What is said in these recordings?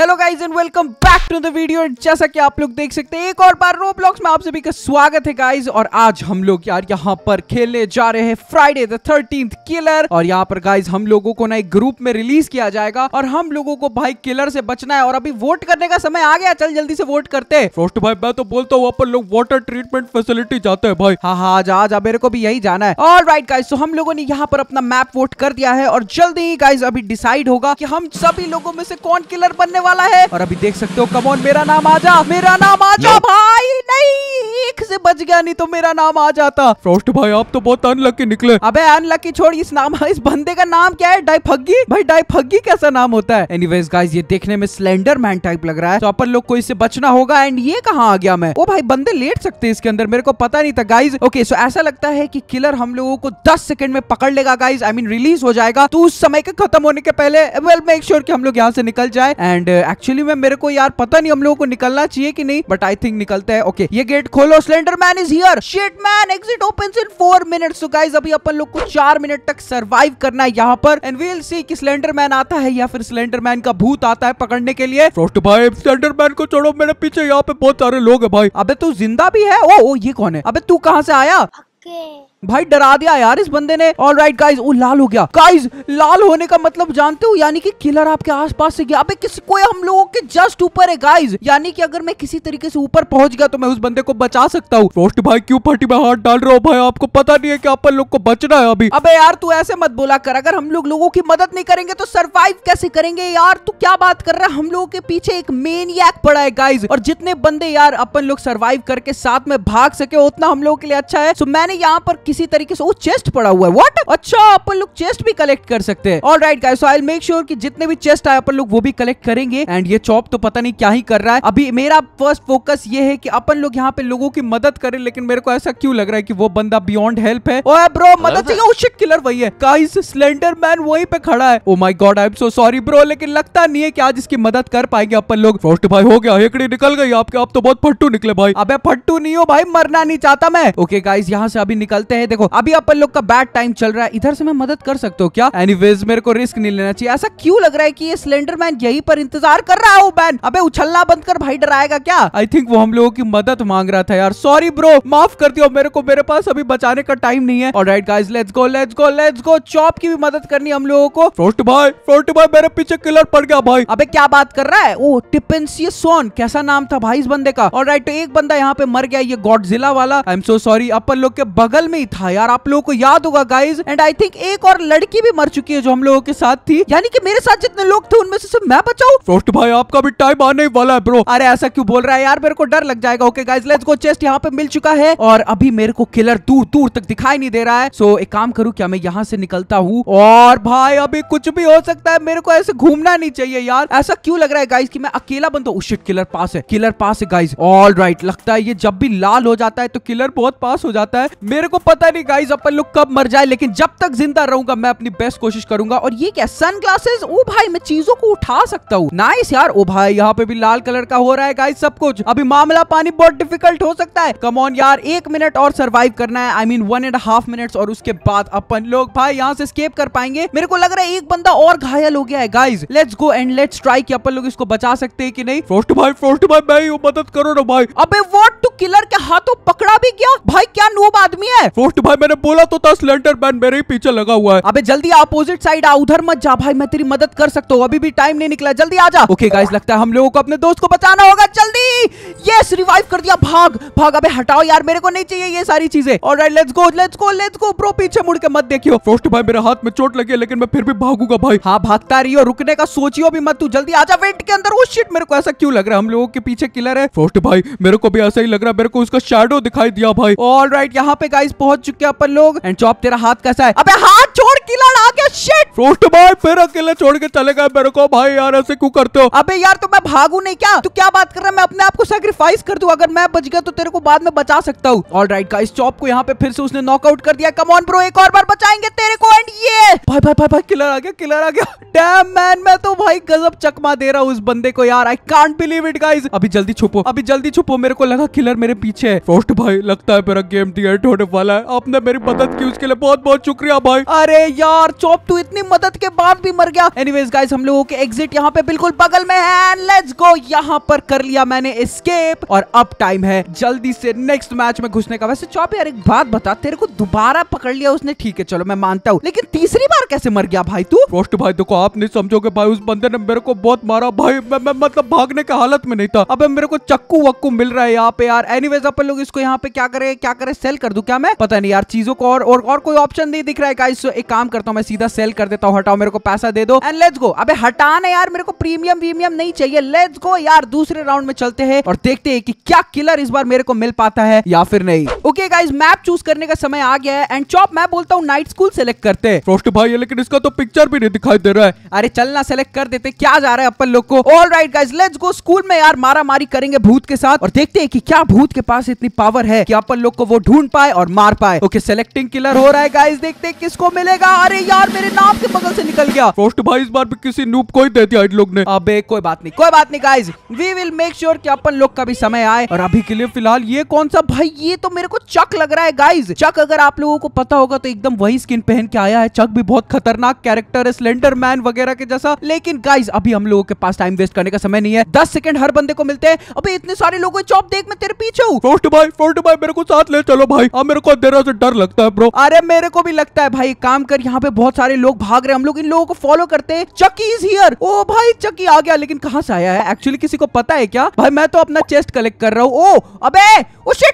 Hello guys and welcome back to the video जैसा कि आप लोग देख सकते हैं एक और बार रोब्लॉक्स में आप सभी का स्वागत है गाइस और आज हम लोग यार यहाँ पर खेलने जा रहे हैं फ्राइडे द थर्टीन किलर और यहाँ पर गाइस हम लोगों को ना एक ग्रुप में रिलीज किया जाएगा और हम लोगों को भाई किलर से बचना है और अभी वोट करने का समय आ गया चल जल्दी से वोट करते फर्स्ट भाई मैं तो बोलता हूँ अपन लोग वाटर ट्रीटमेंट फैसिलिटी जाते हैं भाई हाँ हाँ आज आज मेरे को भी यही जाना है और राइट गाइज तो हम लोगों ने यहाँ पर अपना मैप वोट कर दिया है और जल्दी ही गाइज अभी डिसाइड होगा की हम सभी लोगों में से कौन किलर बनने वाले वाला है और अभी देख सकते हो कमोन मेरा नाम आ जा मेरा नाम आ जा भाई नहीं एक से बच गया नहीं तो मेरा नाम आ जाता फ्रोस्ट भाई आप तो बहुत अनलकी निकले अबे अनलकी छोड़ इस नाम इस बंदे का नाम क्या है डाइफगी भाई डाइफगी कैसा नाम होता है एनीवेज गाइस ये देखने में स्लेंडर मैन टाइप लग रहा है तो अपन लोग को इससे बचना होगा एंड ये कहाँ आ गया मैं वो भाई बंदे लेट सकते इसके अंदर मेरे को पता नहीं था गाइज ओके सो ऐसा लगता है की कि किलर हम लोगों को दस सेकंड में पकड़ लेगा गाइज आई मीन रिलीज हो जाएगा तो उस समय के खत्म होने के पहले वेल मेक श्योर की हम लोग यहाँ से निकल जाए एंड एक्चुअली में मेरे को यार पता नहीं हम लोगों को निकलना चाहिए कि नहीं बट आई थिंक निकलते हैं ओके ये गेट खोलो cylinder man is here shit man exit open in four minute so guys अभी अपन लोग को चार मिनट तक सर्वाइव करना है यहाँ पर एंड वील सी की सिलेंडर मैन आता है या फिर सिलेंडर मैन का भूत आता है पकड़ने के लिए फ्रोस्ट भाई स्लेंडर मैन को छोड़ो मेरे पीछे यहाँ पे बहुत सारे लोग है भाई अबे तू जिंदा भी है ओ, ओ ये कौन है अबे तू कहाँ से आया okay. भाई डरा दिया यार इस बंदे ने ऑल राइट गाइज वो लाल हो गया गाइज लाल होने का मतलब जानते हो यानी कि किलर आपके आसपास से गया अबे किसी को हम लोगों के जस्ट ऊपर है गाइज यानी कि अगर मैं किसी तरीके से ऊपर पहुंच गया तो मैं उस बंदे को बचा सकता हूँ फ्रोस्ट भाई क्यों पार्टी में हाथ डाल रहा हूँ भाई आपको पता नहीं है की आप लोग को बचना है अभी अब यार तू ऐसे मत बोला कर अगर हम लोग लोगों की मदद नहीं करेंगे तो सर्वाइव कैसे करेंगे यार तू क्या बात कर रहा है हम लोगों के पीछे एक मेन पड़ा है गाइज और जितने बंदे यार अपन लोग सर्वाइव करके साथ में भाग सके उतना हम लोगों के लिए अच्छा है सो मैंने यहाँ पर किसी तरीके से वो चेस्ट पड़ा हुआ है वॉट अच्छा अपन लोग चेस्ट भी कलेक्ट कर सकते हैं all right so I make sure की जितने भी चेस्ट आए अपन लोग वो भी कलेक्ट करेंगे एंड ये चॉप तो पता नहीं क्या ही कर रहा है अभी मेरा फर्स्ट फोकस ये है की अपन लोग यहाँ पे लोगों की मदद करें लेकिन मेरे को ऐसा क्यों लग रहा है की वो बंदा बियॉन्ड हेल्प है ओए ब्रो मदद चाहिए किलर oh, वही है गाइस स्लेंडर मैन वही पे खड़ा है oh my god I am so sorry bro लेकिन लगता नहीं है की आज इसकी मदद कर पाएंगे अपन लोग फर्स्ट भाई हो गया हेकड़ी निकल गई आपके आप तो बहुत फट्टू निकले भाई अबे फट्टू नहीं हो भाई मरना नहीं चाहता मैं ओके गाइस यहाँ से अभी निकलते हैं हैं देखो अभी अपन लोग का बैड टाइम चल रहा है इधर से मैं मदद कर सकता हूँ क्या एनी मेरे को रिस्क नहीं लेना चाहिए ऐसा क्यों लग रहा है की ये सिलेंडर मैन यही पर इंतजार कर रहा हूँ बैन अबे उछलना बंद कर भाई डराएगा क्या आई थिंक वो हम लोगों की मदद मांग रहा था यार सॉरी ब्रो माफ कर दिया मेरे को मेरे पास अभी बचाने का टाइम नहीं है और right guys let's go let's go let's go chop की भी मदद करनी हम लोगों को फ्रोस्ट भाई फ्रोस्ट भाई मेरे पीछे किलर पड़ गया भाई अबे क्या बात कर रहा है ओ टिपेंसी सोन कैसा नाम था भाई इस बंदे का और राइट एक बंदा यहाँ पे मर गया ये गॉडजिला वाला आई एम सो सॉरी अपन लोग के बगल में था यार आप लोगों को याद होगा गाइज एंड आई थिंक एक और लड़की भी मर चुकी है जो हम लोगों के साथ थी यानी कि मेरे साथ जितने लोग थे उनमें से सिर्फ मैं बचाऊ फ्रोस्ट भाई आपका भी टाइम आने वाला है ब्रो अरे ऐसा क्यों बोल रहा है यार मेरे को डर लग जाएगा okay guys let's go chest यहाँ पे मिल चुका है और अभी मेरे को किलर दूर दूर तक दिखाई नहीं दे रहा है सो so, एक काम करूँ क्या मैं यहाँ से निकलता हूँ और भाई अभी कुछ भी हो सकता है मेरे को ऐसे घूमना नहीं चाहिए यार ऐसा क्यों लग रहा है गाइज की मैं अकेला हूँ शिट oh, किलर पास है किलर पास है गाइज ऑल राइट लगता है ये जब भी लाल हो जाता है तो किलर बहुत पास हो जाता है मेरे को पता पता नहीं गाइस अपन लोग कब मर जाए लेकिन जब तक जिंदा रहूंगा मैं अपनी बेस्ट कोशिश करूंगा और ये क्या सन ग्लासेस ओ भाई मैं चीजों को उठा सकता हूँ नाइस यार ओ भाई यहाँ पे भी लाल कलर का हो रहा है गाइस सब कुछ अभी मामला पानी बहुत डिफिकल्ट हो सकता है कमोन यार एक मिनट और सर्वाइव करना है I mean one and half minute और उसके बाद अपन लोग भाई यहाँ से स्केप कर पाएंगे मेरे को लग रहा है एक बंदा और घायल हो गया है guys let's go and let's try की अपन लोग इसको बचा सकते हैं कि नहीं फ्रोस्ट भाई फ्रोस्ट भाई मैं मदद करो ना भाई अब वॉट टू किलर के हाथों पकड़ा भी गया भाई क्या नोब आदमी है दोस्त भाई मैंने बोला तो था स्लेंडर मैन मेरे ही पीछे लगा हुआ है अबे जल्दी अपोजिट साइड आ उधर मत जा भाई मैं तेरी मदद कर सकता हूँ अभी भी टाइम नहीं निकला जल्दी आ जाके okay, गाइस लगता है हम लोगों को अपने दोस्त को बचाना होगा जल्दी यस रिवाइव कर दिया भाग भाग अभी हटाओ यार मेरे को नहीं चाहिए ये सारी चीजें let's go let's go let's go पीछे मुड़ के मत देखियो दोस्त भाई मेरे हाथ में चोट लगी लेकिन मैं फिर भी भागूंगा भाई हाँ भागता रही हो रुकने का सोचियो भी मत तू जल्दी आ जा वेट के अंदर वो oh, शिट मेरे को ऐसा क्यों लग रहा है हम लोगों के पीछे किलर है भाई मेरे को भी ऐसा ही लग रहा है मेरे को उसका शेडो दिखाई दिया भाई ऑल राइट यहाँ पे गाइस पहुंच चुके अपन लोग एंड चौप तेरा हाथ कैसा है अबे हाथ छोड़ के गया शिट फ्रूट भाई फिर अकेले छोड़ के चले गए मेरे को भाई यार ऐसे क्यों करते हो अबे यार तो मैं भागू नहीं क्या तू तो क्या बात कर रहा है मैं अपने आप को सेक्रीफाइस कर दू अगर मैं बच गया तो तेरे को बाद में बचा सकता हूँ ऑल राइट का इस चॉप को यहाँ पे फिर से उसने नॉकआउट कर दिया कमॉन ब्रो एक और बार बचाएंगे तेरे को एंड ये भाई भाई भाई भाई किलर आ गया किलर आ गया डैम मैन मैं तो भाई गजब चकमा दे रहा हूँ उस बंदे को यार I can't believe it guys अभी जल्दी छुपो अभी जल्दी छुपो मेरे को लगा किलर मेरे पीछे है फ्रूट भाई लगता है मेरा गेम दी एंड होने वाला है आपने मेरी मदद की उसके लिए बहुत बहुत शुक्रिया भाई अरे यार चॉप टू इतनी मदद के बाद भी मर गया एनीवेज गाइस हम लोगों के एग्जिट यहाँ पे बिल्कुल बगल में है लेट्स गो यहाँ पर कर लिया मैंने स्केप और अब टाइम है जल्दी से नेक्स्ट मैच में घुसने का वैसे चौप यार एक बात बता तेरे को दोबारा पकड़ लिया उसने ठीक है चलो मैं मानता हूँ लेकिन तीसरी बार कैसे मर गया भाई तू रोस्ट भाई देखो आप नहीं समझोगे भाई उस बंदे ने मेरे को बहुत मारा भाई मैं, मैं मतलब भागने के हालत में नहीं था अब मेरे को चक्कू वक्कू मिल रहा है यहाँ पे यार एनीवेज अपन लोग इसको यहाँ पे क्या करे क्या करे सेल कर दू क्या मैं पता नहीं यार चीजों को और और, और कोई ऑप्शन नहीं दिख रहा है गाइस एक काम करता हूँ मैं सीधा सेल कर देता हूँ हटाओ मेरे को पैसा दे दो एंड लेट्स गो अबे हटाना यार मेरे को प्रीमियम वीमियम नहीं चाहिए लेट्स गो यार दूसरे राउंड में चलते हैं और देखते हैं कि क्या किलर इस बार मेरे को मिल पाता है या फिर नहीं ओके गाइज मैप चूज करने का समय आ गया है एंड चॉप मैं बोलता हूँ नाइट स्कूल सेलेक्ट करते हैं फ्रोस्ट भाई लेकिन इसका तो पिक्चर भी नहीं दिखाई दे रहा है अरे चलना सेलेक्ट कर देते क्या जा रहा है अपन लोग को all right guys let's go school में यार मारा मारी करेंगे भूत के साथ और देखते हैं कि क्या भूत के पास इतनी पावर है कि अपन लोग को वो ढूंढ पाए और मार पाए ओके सेलेक्टिंग किलर हो रहा है गाइज देखते किसको मिलेगा जाएगा अरे यार मेरे नाम के बगल से निकल गया फ्रोस्ट भाई इस बार भी किसी नूप को ही दे दिया लोग ने अबे कोई बात नहीं कोई बात नहीं guys we will make sure की अपन लोग का भी समय आए और अभी के लिए फिलहाल ये कौन सा भाई ये तो मेरे को चक लग रहा है गाइज चक अगर आप लोगों को पता होगा तो एकदम वही स्किन पहन के आया है चक भी बहुत खतरनाक कैरेक्टर है स्लेंडर मैन वगैरह के जैसा लेकिन गाइज अभी हम लोगों के पास टाइम वेस्ट करने का समय नहीं है दस सेकंड हर बंदे को मिलते हैं अभी इतने सारे लोग चौप देख मैं तेरे पीछे हूँ भाई फ्रोस्ट भाई मेरे को साथ ले चलो भाई अब मेरे को देर से डर लगता है ब्रो अरे मेरे को भी लगता है भाई काम भागकर यहाँ पे बहुत सारे लोग भाग रहे हम लोग इन लोगों को फॉलो करते हैं चक्की इज हियर ओ भाई चक्की आ गया लेकिन कहाँ से आया है एक्चुअली किसी को पता है क्या भाई मैं तो अपना चेस्ट कलेक्ट कर रहा हूँ ओ अब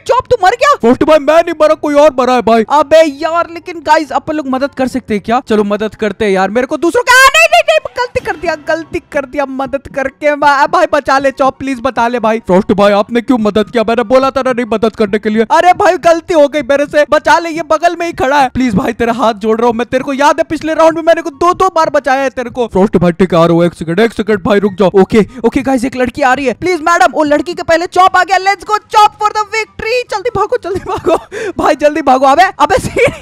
चॉप तू मर गया फोर्ट भाई मैं नहीं मरा कोई और मरा है भाई अबे यार लेकिन गाइस अपन लोग मदद कर सकते हैं क्या चलो मदद करते हैं यार मेरे को दूसरों का नहीं नहीं नहीं गलती कर दिया गलती कर दिया मदद करके भाई भाई बचा ले चॉप प्लीज बता ले भाई फ्रोस्ट भाई आपने क्यों मदद किया मैंने बोला था ना नहीं मदद करने के लिए अरे भाई गलती हो गई मेरे से बचा ले ये बगल में ही खड़ा है प्लीज भाई तेरा हाथ जोड़ रहा हूँ तेरे को याद है पिछले राउंड में मैंने को दो दो बार बचाया है तेरे को फ्रोस्ट भाई ठीक आ एक सेकंड एक सेकंड भाई रुक जाओ ओके ओके गाइस एक लड़की आ रही है प्लीज मैडम वो लड़की के पहले चॉप आ गया let's go chop for the victory जल्दी भागो जल्दी भागो भाई जल्दी भागो अबे अबे सीढ़ी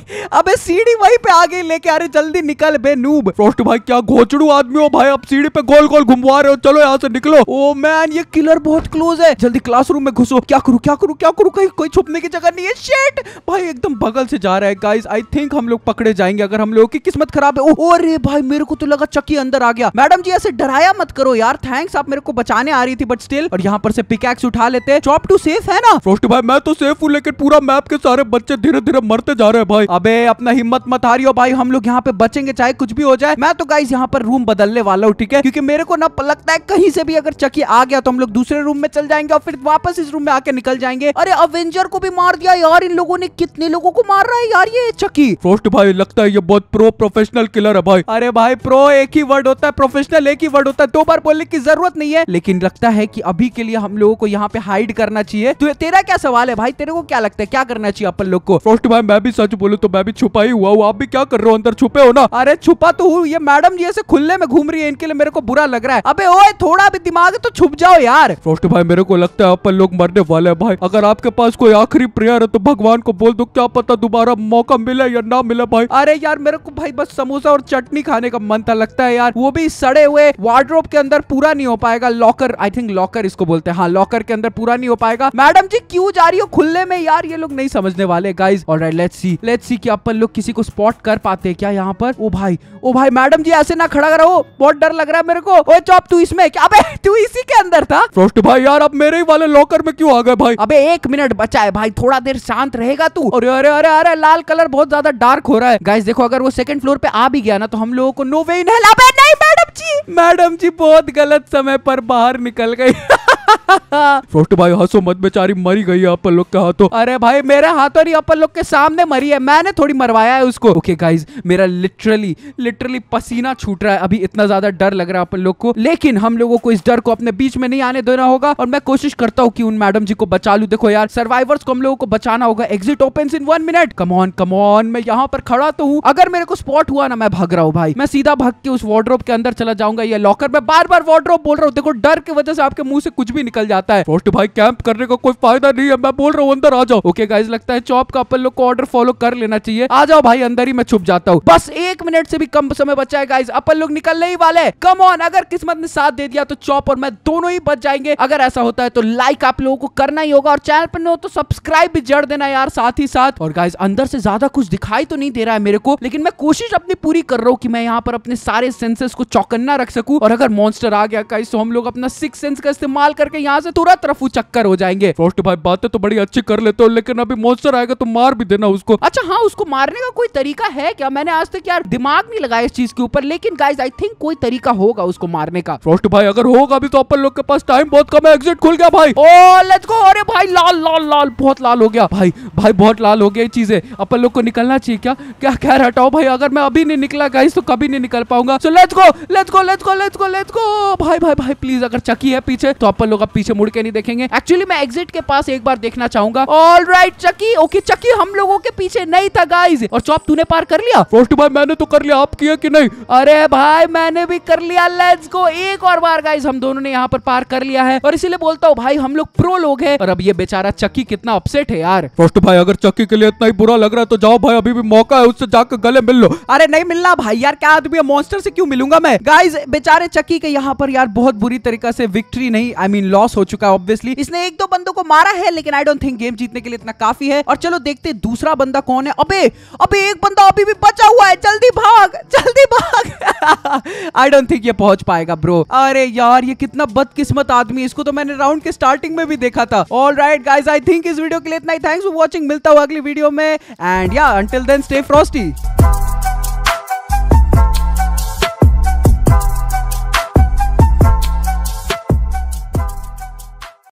अबे सीढ़ी वहीं पे आ गई लेके आ रही जल्दी निकल बे नूब फ्रोस्ट भाई क्या घोचड़ू आदमी हो भाई अब सीढ़ी पे गोल गोल घुमवा रहे हो चलो यहाँ से निकलो ओ oh, मैन ये किलर बहुत क्लोज है जल्दी क्लासरूम में घुसो क्या करूँ क्या करूँ क्या करूँ कहीं कोई छुपने की जगह नहीं है शेट भाई एकदम बगल से जा रहा है गाइज आई थिंक हम लोग पकड़े जाएंगे अगर अगर हम लोगों की किस्मत खराब है ओहो अरे भाई मेरे को तो लगा चक्की अंदर आ गया मैडम जी ऐसे डराया मत करो यार थैंक्स आप मेरे को बचाने आ रही थी बट स्टिल और यहाँ पर से पिकैक्स उठा लेते चॉप टू सेफ है ना फ्रोस्ट भाई मैं तो सेफ हूँ लेकिन पूरा मैप के सारे बच्चे धीरे धीरे मरते जा रहे हैं भाई अबे अपना हिम्मत मत हारियो भाई हम लोग यहाँ पे बचेंगे चाहे कुछ भी हो जाए मैं तो गाइज यहाँ पर रूम बदलने वाला हूँ ठीक है क्योंकि मेरे को ना लगता है कहीं से भी अगर चक्की आ गया तो हम लोग दूसरे रूम में चल जाएंगे और फिर वापस इस रूम में आके निकल जाएंगे अरे अवेंजर को भी मार दिया यार इन लोगों ने कितने लोगों को मार रहा है यार ये चक्की फ्रोस्ट भाई लगता है ये बहुत प्रो प्रोफेशनल किलर है भाई अरे भाई प्रो एक ही वर्ड होता है प्रोफेशनल एक ही वर्ड होता है दो बार बोलने की जरूरत नहीं है लेकिन लगता है की अभी के लिए हम लोगों को यहाँ पे हाइड करना चाहिए तो तेरा क्या सवाल है भाई तेरे को क्या लगता है क्या करना चाहिए अपन लोग को फर्स्ट भाई मैं भी सच बोलू तो मैं भी छुपा ही हुआ हूँ आप भी क्या कर रहे हो अंदर छुपे हो ना अरे छुपा तो हूँ ये मैडम जी ऐसे खुले में घूम रही है इनके लिए मेरे को बुरा लग रहा है अबे ओए थोड़ा भी दिमाग तो छुप जाओ यार फर्स्ट भाई मेरे को लगता है अपन लोग मरने वाले हैं भाई अगर आपके पास कोई आखिरी प्रेयर है तो भगवान को बोल दो क्या पता दोबारा मौका मिले या ना मिले भाई अरे यार मेरे को भाई बस समोसा और चटनी खाने का मन था लगता है यार वो भी सड़े हुए वार्ड्रोप के अंदर पूरा नहीं हो पाएगा लॉकर आई थिंक लॉकर इसको बोलते हैं हाँ लॉकर के अंदर पूरा नहीं हो पाएगा मैडम जी क्यों जा रही हो खुले में यार ये लोग नहीं समझने वाले गाइज और लेट सी लेट सी की अपन लोग किसी को स्पॉट कर पाते क्या यहाँ पर ओ भाई ओ भाई मैडम जी ऐसे ना खड़ा रहो बहुत डर लग रहा है मेरे को ओ चौप तू इसमें क्या अबे तू इसी के अंदर था फ्रोस्ट भाई यार अब मेरे ही वाले लॉकर में क्यों आ गए भाई अबे एक मिनट बचा है भाई थोड़ा देर शांत रहेगा तू अरे अरे अरे अरे लाल कलर बहुत ज्यादा डार्क हो रहा है गाइस देखो अगर वो सेकंड फ्लोर पे आ भी गया ना तो हम लोगों को नो वे इन हेल अबे नहीं मैडम जी मैडम जी बहुत गलत समय पर बाहर निकल गई छोटे भाई हंसो मत बेचारी मरी गई है अपन लोग के हाथों अरे भाई मेरे हाथों नहीं अपन लोग के सामने मरी है मैंने थोड़ी मरवाया है उसको ओके गाइज मेरा लिटरली लिटरली पसीना छूट रहा है अभी इतना ज्यादा डर लग रहा है अपन लोग को लेकिन हम लोगों को इस डर को अपने बीच में नहीं आने देना होगा और मैं कोशिश करता हूँ की उन मैडम जी को बचा लू देखो यार सर्वाइवर्स को हम लोगों को बचाना होगा exit open in one minute come on come on मैं यहाँ पर खड़ा तो हूँ अगर मेरे को स्पॉट हुआ ना मैं भाग रहा हूँ भाई मैं सीधा भाग के उस वार्ड्रोप के अंदर चला जाऊंगा ये लॉकर में बार बार वार्ड्रोप बोल रहा हूँ देखो डर की वजह से आपके मुंह से कुछ भी निकल निकल जाता है फर्स्ट भाई कैंप करने का को कोई फायदा नहीं है मैं बोल रहा हूँ अंदर आ जाओ ओके गाइज लगता है चौप का अपन लोग को ऑर्डर फॉलो कर लेना चाहिए आ जाओ भाई अंदर ही मैं छुप जाता हूँ बस एक मिनट से भी कम समय बचा है गाइज अपन लोग निकलने ही वाले कम ऑन अगर किस्मत ने साथ दे दिया तो चौप और मैं दोनों ही बच जाएंगे अगर ऐसा होता है तो लाइक आप लोगों को करना ही होगा और चैनल पर हो तो सब्सक्राइब भी जड़ देना यार साथ ही साथ और गाइज अंदर से ज्यादा कुछ दिखाई तो नहीं दे रहा है मेरे को लेकिन मैं कोशिश अपनी पूरी कर रहा हूँ कि मैं यहाँ पर अपने सारे सेंसेस को चौकन्ना रख सकूं और अगर मॉन्स्टर आ गया गाइज तो हम लोग अपना सिक्स सेंस का इस्तेमाल करके यहाँ यहाँ से तुरंत रफू चक्कर हो जाएंगे फ्रोस्ट भाई बातें तो बड़ी अच्छी कर लेते हो लेकिन अभी मोस्टर आएगा तो मार भी देना उसको अच्छा हाँ उसको मारने का कोई तरीका है क्या मैंने आज तक यार दिमाग नहीं लगाया इस चीज के ऊपर लेकिन गाइज आई थिंक कोई तरीका होगा उसको मारने का फ्रोस्ट भाई अगर होगा अभी तो अपन लोग के पास टाइम बहुत कम है एग्जिट खुल गया भाई ओ लेट्स गो अरे भाई लाल लाल लाल बहुत लाल हो गया भाई भाई बहुत लाल हो गया चीजें अपन लोग को निकलना चाहिए क्या क्या कह हटाओ भाई अगर मैं अभी नहीं निकला गाइस तो कभी नहीं निकल पाऊंगा so let's go let's go let's go let's go let's go भाई भाई भाई प्लीज अगर चकी है पीछे तो अपन लोग अब पीछे मुड़ के नहीं देखेंगे एक्चुअली मैं एग्जिट के पास एक बार देखना चाहूंगा all right Chucky okay Chucky हम लोगों के पीछे नहीं था गाइज और चौप तूने पार कर लिया फर्स्ट भाई मैंने तो कर लिया आप किया कि नहीं अरे भाई मैंने भी कर लिया लेट्स गो एक और बार गाइज हम दोनों ने यहाँ पर पार कर लिया है और इसीलिए बोलता हूँ भाई हम लोग प्रो लोग है और अब ये बेचारा चक्की कितना अपसेट है यार फर्स्ट भाई अगर चक्की के लिए इतना ही बुरा लग रहा है तो जाओ भाई अभी भी मौका है उससे जाकर गले मिल लो अरे नहीं मिलना भाई यार क्या आदमी है मॉन्स्टर से क्यों मिलूंगा मैं गाइज बेचारे चक्की के यहाँ पर यार बहुत बुरी तरीका से विक्ट्री नहीं आई मीन लॉस हो चुका है ऑब्वियसली इसने एक दो बंदों को मारा है लेकिन आई डोंट थिंक गेम जीतने के लिए इतना काफी है और चलो देखते दूसरा बंदा कौन है अबे अबे एक बंदा अभी भी बचा हुआ है जल्दी भाग जल्दी भाग आई डोंट थिंक ये पहुंच पाएगा ब्रो अरे यार ये कितना बदकिस्मत आदमी इसको तो मैंने राउंड के स्टार्टिंग में भी देखा था all right guys I think इस वीडियो के लिए इतना ही थैंक्स फॉर वॉचिंग मिलता हुआ अगली वीडियो में एंड या अंटिल देन स्टे फ्रॉस्टी